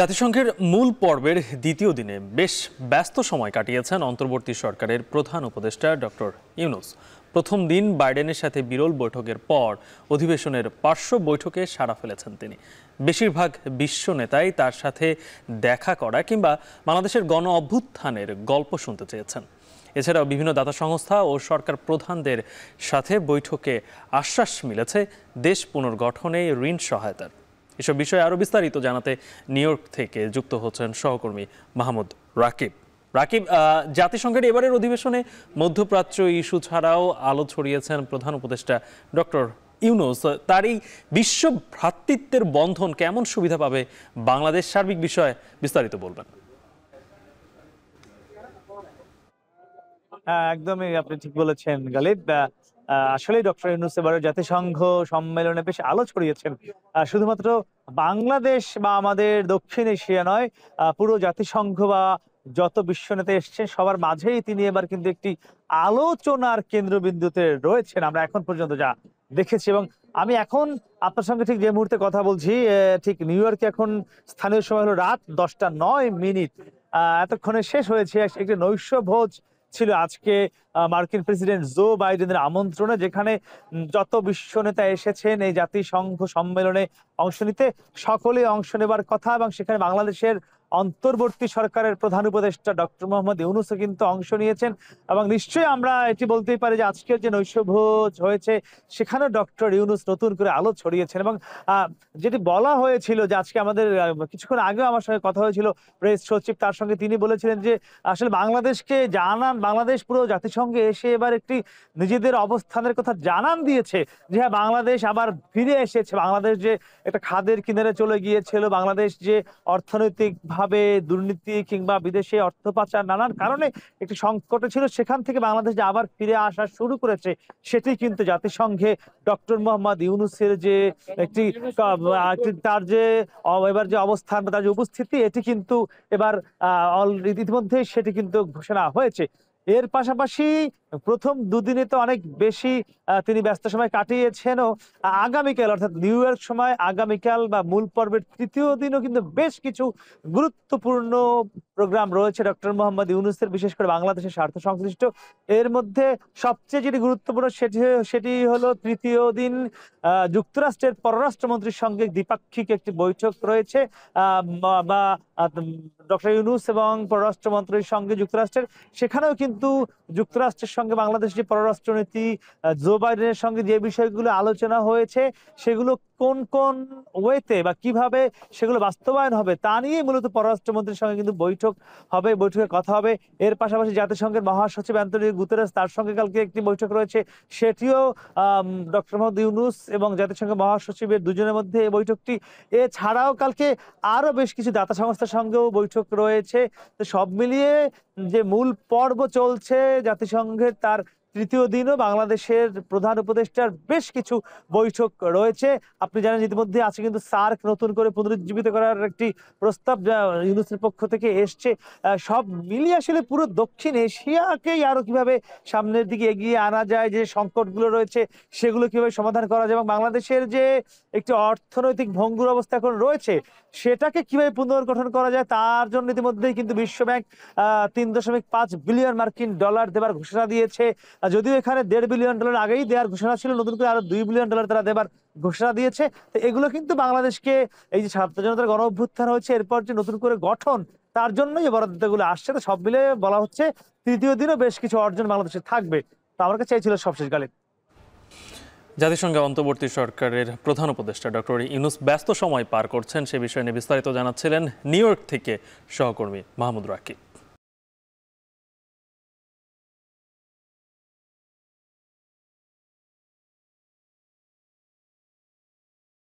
জাতিসংঘের মূল পর্বের দ্বিতীয় দিনে বেশ ব্যস্ত সময় কাটিয়েছেন অন্তর্বর্তী সরকারের প্রধান উপদেষ্টা ডক্টর ইউনুস প্রথম দিন বাইডেনের সাথে বিরল বৈঠকের পর অধিবেশনের পার্শ্ব বৈঠকে সাড়া ফেলেছেন তিনি বেশিরভাগ বিশ্ব নেতাই তার সাথে দেখা করা কিংবা বাংলাদেশের গণ অভ্যুত্থানের গল্প শুনতে চেয়েছেন এছাড়াও বিভিন্ন দাতা সংস্থা ও সরকার প্রধানদের সাথে বৈঠকে আশ্বাস মিলেছে দেশ পুনর্গঠনে ঋণ সহায়তার এসব বিষয়ে আরও বিস্তারিত জানাতে নিউ থেকে যুক্ত হচ্ছেন সহকর্মী মাহমুদ রাকিব রাকিব জাতিসংঘের এবারের অধিবেশনে মধ্যপ্রাচ্য ইস্যু ছাড়াও আলো ছড়িয়েছেন প্রধান উপদেষ্টা ডক্টর ইউনুস তার এই বিশ্ব ভ্রাতৃত্বের বন্ধন কেমন সুবিধা পাবে বাংলাদেশ সার্বিক বিষয়ে বিস্তারিত বলবেন হ্যাঁ একদমই আপনি ঠিক বলেছেন গালিব আসলে ডক্টর ইউনুস এবারে জাতিসংঘ সম্মেলনে বেশ আলো ছড়িয়েছেন শুধুমাত্র বাংলাদেশ বা আমাদের দক্ষিণ এশিয়া নয় পুরো জাতিসংঘ বা যত বিশ্ব নেতা এসছেন সবার মাঝেই তিনি এবার কিন্তু একটি আলোচনার কেন্দ্রবিন্দুতে রয়েছেন আমরা এখন পর্যন্ত যা দেখেছি এবং আমি এখন আপনার সঙ্গে ঠিক যে মুহূর্তে কথা বলছি ঠিক নিউ ইয়র্কে এখন স্থানীয় সময় হলো রাত দশটা নয় মিনিট এতক্ষণে শেষ হয়েছে একটি নৈশ্য ভোজ ছিল আজকে মার্কিন প্রেসিডেন্ট জো বাইডেনের আমন্ত্রণে যেখানে যত বিশ্ব নেতা এসেছেন এই জাতিসংঘ সম্মেলনে অংশ নিতে সকলে অংশ নেবার কথা এবং সেখানে বাংলাদেশের অন্তর্বর্তী সরকারের প্রধান উপদেষ্টা ডক্টর মোহাম্মদ ইউনুসও কিন্তু অংশ নিয়েছেন এবং নিশ্চয়ই আমরা এটি বলতেই পারি যে আজকের যে নৈশভোজ হয়েছে সেখানেও ডক্টর ইউনুস নতুন করে আলো ছড়িয়েছেন এবং যেটি বলা হয়েছিল যে আজকে আমাদের কিছুক্ষণ আগে আমার সঙ্গে কথা হয়েছিল প্রেস সচিব তার সঙ্গে তিনি বলেছিলেন যে আসলে বাংলাদেশকে জানান বাংলাদেশ পুরো জাতিসংঘে এসে এবার একটি নিজেদের অবস্থানের কথা জানান দিয়েছে যে হ্যাঁ বাংলাদেশ আবার ফিরে এসেছে বাংলাদেশ যে একটা খাদের কিনারে চলে গিয়েছিল বাংলাদেশ যে অর্থনৈতিক ভাবে দুর্নীতি কিংবা বিদেশে অর্থ পাচার নানান কারণে একটি সংকটে ছিল সেখান থেকে বাংলাদেশ আবার ফিরে আসা শুরু করেছে সেটি কিন্তু জাতিসংঘে ডক্টর মোহাম্মদ ইউনুসের যে একটি তার যে এবার যে অবস্থান বা তার যে উপস্থিতি এটি কিন্তু এবার ইতিমধ্যে সেটি কিন্তু ঘোষণা হয়েছে এর পাশাপাশি প্রথম দুদিনে তো অনেক বেশি তিনি ব্যস্ত সময় কাটিয়েছেনও আগামীকাল অর্থাৎ নিউ ইয়র্ক সময় আগামীকাল বা মূল পর্বের তৃতীয় দিনও কিন্তু বেশ কিছু গুরুত্বপূর্ণ প্রোগ্রাম রয়েছে ডক্টর মোহাম্মদ ইউনুসের বিশেষ করে বাংলাদেশের স্বার্থ সংশ্লিষ্ট এর মধ্যে সবচেয়ে যেটি গুরুত্বপূর্ণ সেটি সেটি হলো তৃতীয় দিন যুক্তরাষ্ট্রের পররাষ্ট্রমন্ত্রীর সঙ্গে দ্বিপাক্ষিক একটি বৈঠক রয়েছে বা ডক্টর ইউনুস এবং পররাষ্ট্রমন্ত্রীর সঙ্গে যুক্তরাষ্ট্রের সেখানেও কিন্তু যুক্তরাষ্ট্রের সঙ্গে সঙ্গে বাংলাদেশের পররাষ্ট্রনীতি জো বাইডেনের সঙ্গে যে বিষয়গুলো আলোচনা হয়েছে সেগুলো কোন কোন ওয়েতে বা কিভাবে সেগুলো বাস্তবায়ন হবে তা নিয়ে মূলত পররাষ্ট্রমন্ত্রীর সঙ্গে কিন্তু বৈঠক হবে বৈঠকে কথা হবে এর পাশাপাশি জাতিসংঘের মহাসচিব অ্যান্তনি গুতেরাস তার সঙ্গে কালকে একটি বৈঠক রয়েছে সেটিও ডক্টর মোহাম্মদ ইউনুস এবং জাতিসংঘের মহাসচিবের দুজনের মধ্যে এই বৈঠকটি এছাড়াও কালকে আরও বেশ কিছু দাতা সংস্থার সঙ্গেও বৈঠক রয়েছে তো সব মিলিয়ে যে মূল পর্ব চলছে জাতিসংঘের তার তৃতীয় দিনও বাংলাদেশের প্রধান উপদেষ্টার বেশ কিছু বৈঠক রয়েছে আপনি জানেন ইতিমধ্যে আছে কিন্তু সার্ক নতুন করে পুনরুজ্জীবিত করার একটি প্রস্তাব যা ইউনুসের পক্ষ থেকে এসছে সব মিলিয়ে আসলে পুরো দক্ষিণ এশিয়াকেই আরও কিভাবে সামনের দিকে এগিয়ে আনা যায় যে সংকটগুলো রয়েছে সেগুলো কিভাবে সমাধান করা যায় এবং বাংলাদেশের যে একটি অর্থনৈতিক ভঙ্গুর অবস্থা এখন রয়েছে সেটাকে কিভাবে পুনর্গঠন করা যায় তার জন্য ইতিমধ্যেই কিন্তু বিশ্বব্যাংক তিন দশমিক পাঁচ বিলিয়ন মার্কিন ডলার দেবার ঘোষণা দিয়েছে আর যদিও এখানে দেড় বিলিয়ন ডলার আগেই দেওয়ার ঘোষণা ছিল নতুন করে আরো দুই বিলিয়ন ডলার তারা দেবার ঘোষণা দিয়েছে তো এগুলো কিন্তু বাংলাদেশকে এই যে ছাত্র জনতার গণ অভ্যুত্থান হয়েছে এরপর যে নতুন করে গঠন তার জন্যই বরাদ্দগুলো আসছে তো সব মিলে বলা হচ্ছে তৃতীয় দিনও বেশ কিছু অর্জন বাংলাদেশে থাকবে তো আমার কাছে চাইছিল ছিল সবশেষ গালিব জাতিসংঘে অন্তর্বর্তী সরকারের প্রধান উপদেষ্টা ডক্টর ইউনুস ব্যস্ত সময় পার করছেন সে বিষয়ে নিয়ে বিস্তারিত জানাচ্ছিলেন নিউ ইয়র্ক থেকে সহকর্মী মাহমুদ রাকিব